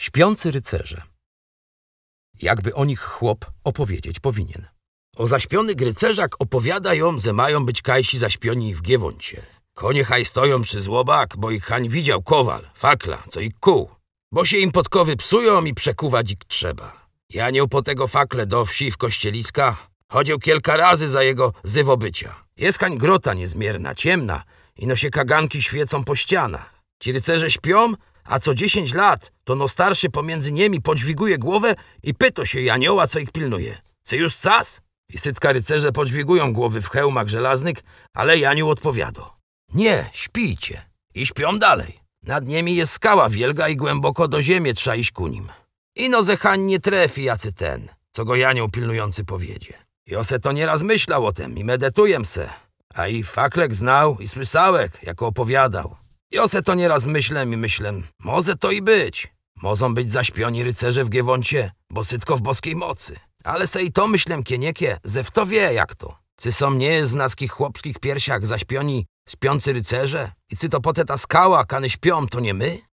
Śpiący rycerze. Jakby o nich chłop opowiedzieć powinien. O zaśpionych rycerzach opowiadają, że mają być kajsi zaśpioni w Giewoncie. Konie haj stoją przy złobak, bo ich hań widział kowal, fakla, co ich kół. Bo się im podkowy psują i przekuwać ich trzeba. Janioł po tego fakle do wsi w kościeliska chodził kilka razy za jego zywobycia. Jest hań grota niezmierna, ciemna, ino się kaganki świecą po ścianach. Ci rycerze śpią, a co dziesięć lat to no starszy pomiędzy niemi podźwiguje głowę i pyta się janioła, co ich pilnuje. Czy już cas? I sytka rycerze podźwigują głowy w hełmach żelaznych, ale Janiu odpowiada. Nie, śpijcie. I śpią dalej. Nad nimi jest skała wielga i głęboko do ziemi trza iść ku nim. Ino zechań nie trefi jacy ten, co go Janioł pilnujący powiedzie. Jose to nieraz myślał o tem i medytujem se. A i Faklek znał i słyszałek, jako opowiadał. I se to nieraz myślę i myślę, może to i być. Mozą być zaśpioni rycerze w Giewoncie, bo sytko w boskiej mocy. Ale se i to myślę kieniekie, ze w to wie jak to. Cy są nie jest w naskich chłopskich piersiach zaśpioni śpiący rycerze? I cy to pote ta skała, kany śpią, to nie my?